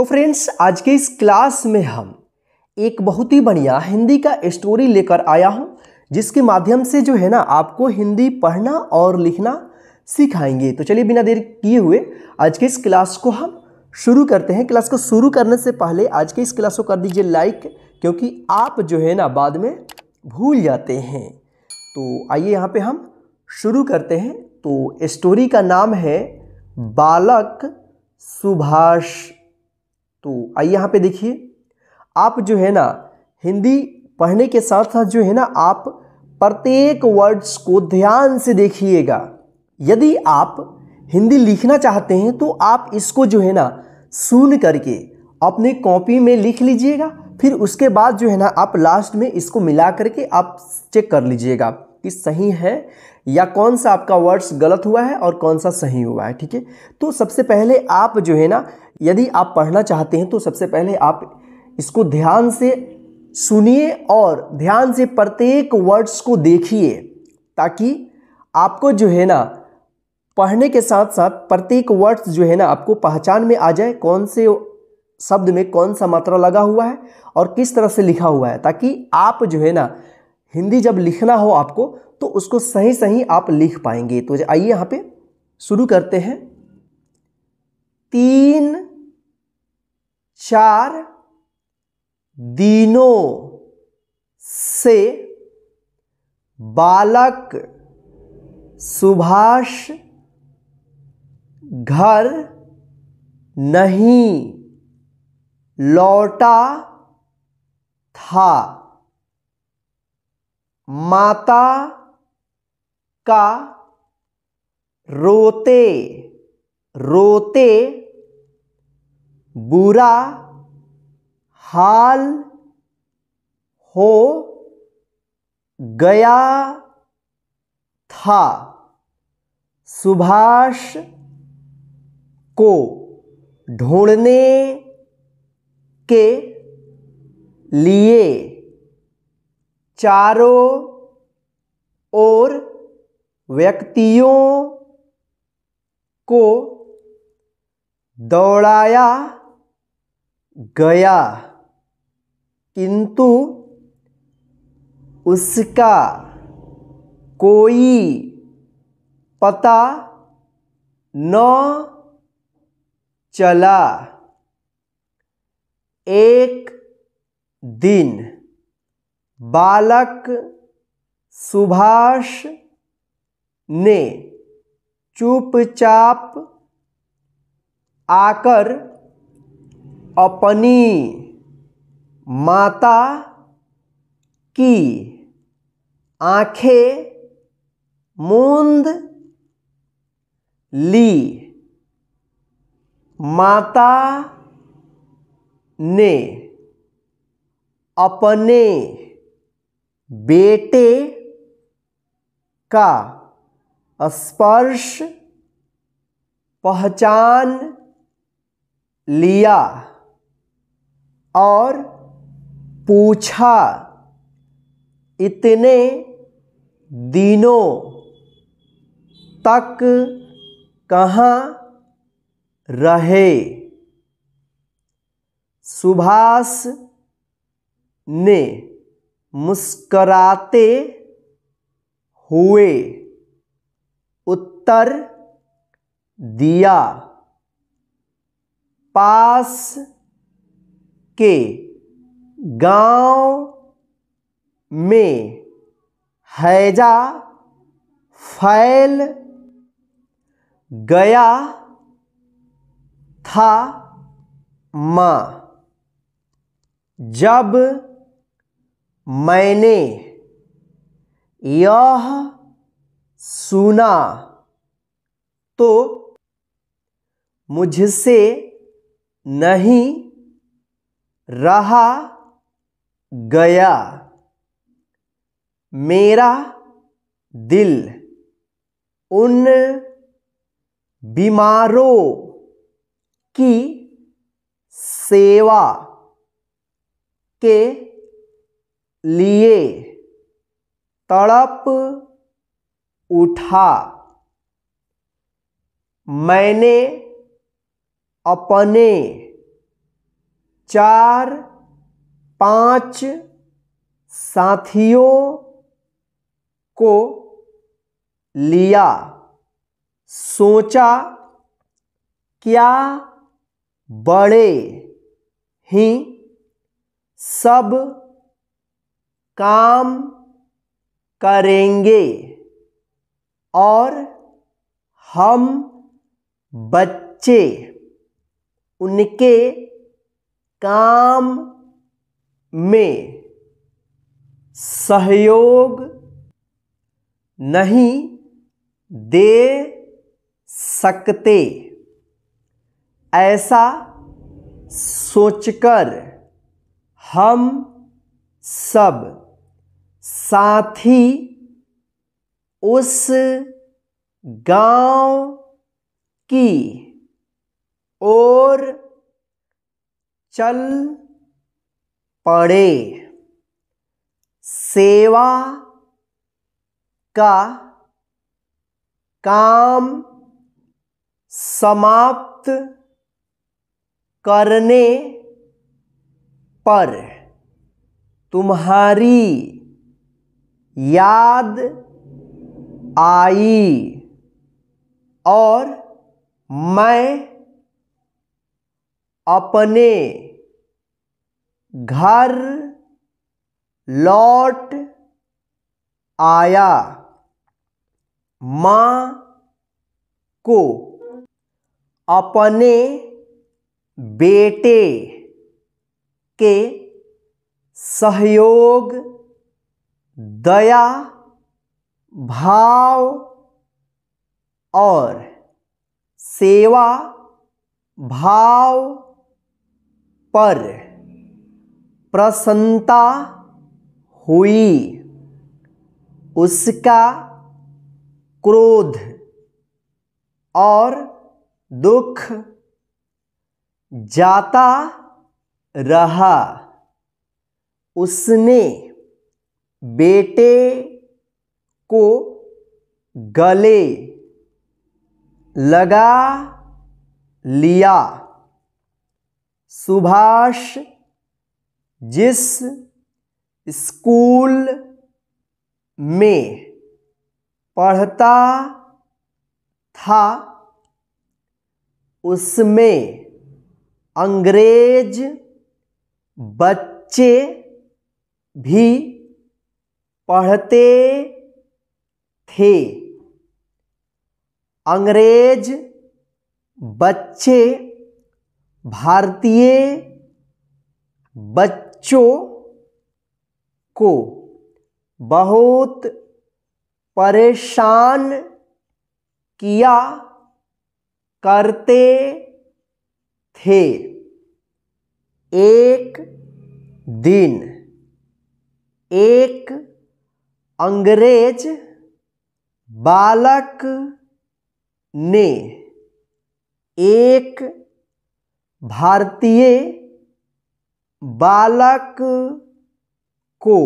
तो फ्रेंड्स आज के इस क्लास में हम एक बहुत ही बढ़िया हिंदी का स्टोरी लेकर आया हूँ जिसके माध्यम से जो है ना आपको हिंदी पढ़ना और लिखना सिखाएंगे तो चलिए बिना देर किए हुए आज के इस क्लास को हम शुरू करते हैं क्लास को शुरू करने से पहले आज के इस क्लास को कर दीजिए लाइक क्योंकि आप जो है ना बाद में भूल जाते हैं तो आइए यहाँ पे हम शुरू करते हैं तो स्टोरी का नाम है बालक सुभाष तो आइए यहाँ पे देखिए आप जो है ना हिंदी पढ़ने के साथ साथ जो है ना आप प्रत्येक वर्ड्स को ध्यान से देखिएगा यदि आप हिंदी लिखना चाहते हैं तो आप इसको जो है ना सुन करके अपने कॉपी में लिख लीजिएगा फिर उसके बाद जो है ना आप लास्ट में इसको मिला करके आप चेक कर लीजिएगा कि सही है या कौन सा आपका वर्ड्स गलत हुआ है और कौन सा सही हुआ है ठीक है तो सबसे पहले आप जो है ना यदि आप पढ़ना चाहते हैं तो सबसे पहले आप इसको ध्यान से सुनिए और ध्यान से प्रत्येक वर्ड्स को देखिए ताकि आपको जो है ना पढ़ने के साथ साथ प्रत्येक वर्ड्स जो है ना आपको पहचान में आ जाए कौन से शब्द में कौन सा मात्रा लगा हुआ है और किस तरह से लिखा हुआ है ताकि आप जो है ना हिंदी जब लिखना हो आपको तो उसको सही सही आप लिख पाएंगे तो आइए यहाँ पे शुरू करते हैं तीन चार दिनों से बालक सुभाष घर नहीं लौटा था माता का रोते रोते बुरा हाल हो गया था सुभाष को ढूंढने के लिए चारों ओर व्यक्तियों को दौड़ाया गया किंतु उसका कोई पता न चला एक दिन बालक सुभाष ने चुपचाप आकर अपनी माता की आंखें मूंद ली माता ने अपने बेटे का स्पर्श पहचान लिया और पूछा इतने दिनों तक कहाँ रहे सुभाष ने मुस्कराते हुए उत्तर दिया पास के गांव में हैजा फैल गया था माँ जब मैंने यह सुना तो मुझसे नहीं रहा गया मेरा दिल उन बीमारों की सेवा के लिए तड़प उठा मैंने अपने चार पांच साथियों को लिया सोचा क्या बड़े ही सब काम करेंगे और हम बच्चे उनके काम में सहयोग नहीं दे सकते ऐसा सोचकर हम सब साथ ही उस गांव की ओर चल पड़े सेवा का काम समाप्त करने पर तुम्हारी याद आई और मैं अपने घर लौट आया माँ को अपने बेटे के सहयोग दया भाव और सेवा भाव पर प्रसन्नता हुई उसका क्रोध और दुख जाता रहा उसने बेटे को गले लगा लिया सुभाष जिस स्कूल में पढ़ता था उसमें अंग्रेज बच्चे भी पढ़ते थे अंग्रेज बच्चे भारतीय बच्चों को बहुत परेशान किया करते थे एक दिन एक अंग्रेज बालक ने एक भारतीय बालक को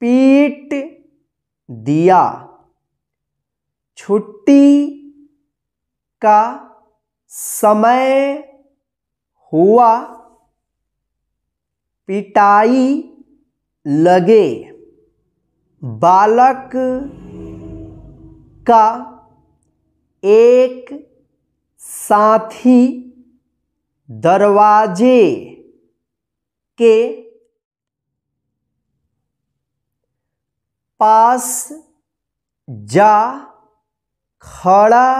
पीट दिया छुट्टी का समय हुआ पिटाई लगे बालक का एक साथी दरवाजे के पास जा खड़ा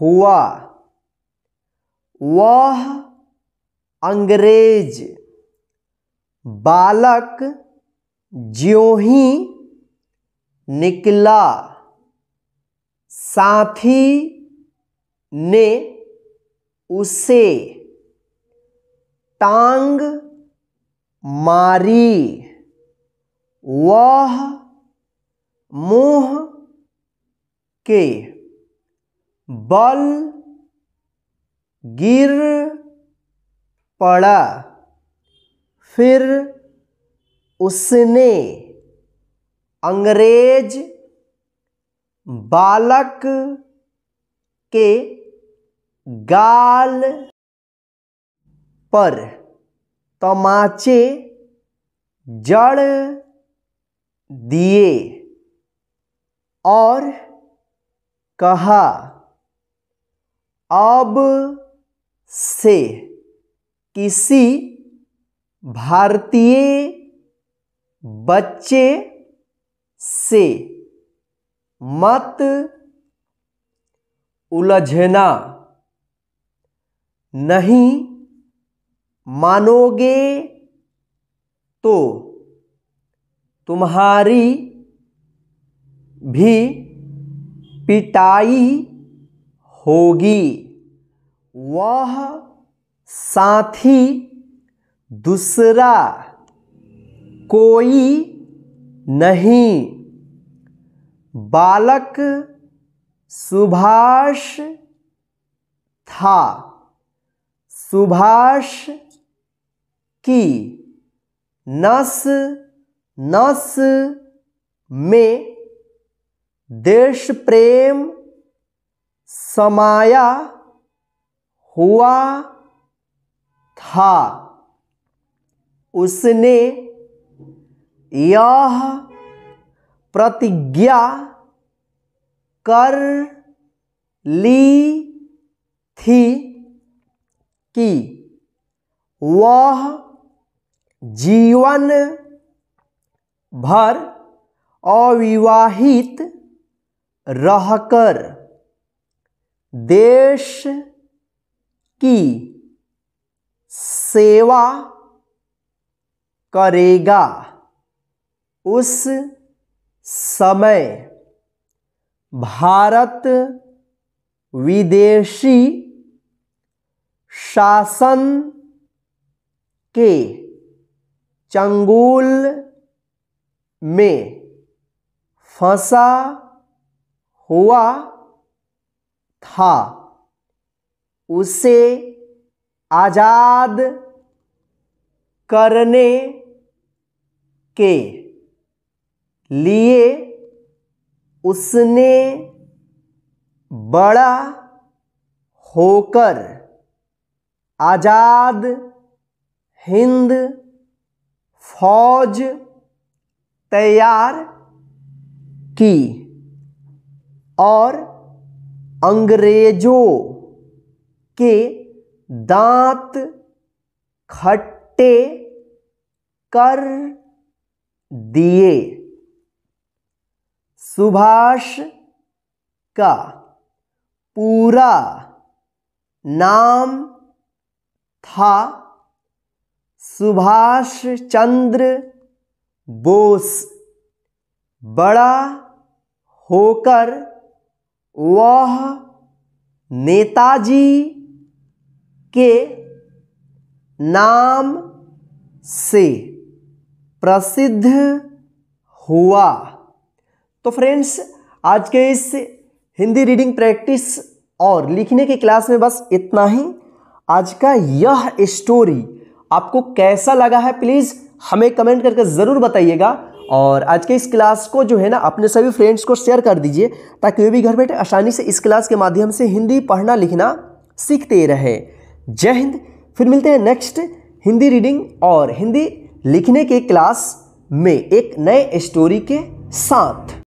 हुआ वह अंग्रेज बालक ज्यों ही निकला साथी ने उसे टांग मारी वह मुंह के बल गिर पड़ा फिर उसने अंग्रेज बालक के गाल पर तमाचे जड़ दिए और कहा अब से किसी भारतीय बच्चे से मत उलझना नहीं मानोगे तो तुम्हारी भी पिटाई होगी वह साथी दूसरा कोई नहीं बालक सुभाष था सुभाष की नस नस में देश प्रेम समाया हुआ था उसने यह प्रतिज्ञा कर ली थी कि वह जीवन भर अविवाहित रहकर देश की सेवा करेगा उस समय भारत विदेशी शासन के चंगुल में फंसा हुआ था उसे आज़ाद करने के लिए उसने बड़ा होकर आज़ाद हिंद फौज तैयार की और अंग्रेजों के दांत खट्टे कर दिए सुभाष का पूरा नाम था सुभाष चंद्र बोस बड़ा होकर वह नेताजी के नाम से प्रसिद्ध हुआ तो फ्रेंड्स आज के इस हिंदी रीडिंग प्रैक्टिस और लिखने की क्लास में बस इतना ही आज का यह स्टोरी आपको कैसा लगा है प्लीज़ हमें कमेंट करके ज़रूर बताइएगा और आज के इस क्लास को जो है ना अपने सभी फ्रेंड्स को शेयर कर दीजिए ताकि वे भी घर बैठे आसानी से इस क्लास के माध्यम से हिंदी पढ़ना लिखना सीखते रहे जय हिंद फिर मिलते हैं नेक्स्ट हिंदी रीडिंग और हिंदी लिखने के क्लास में एक नए स्टोरी के साथ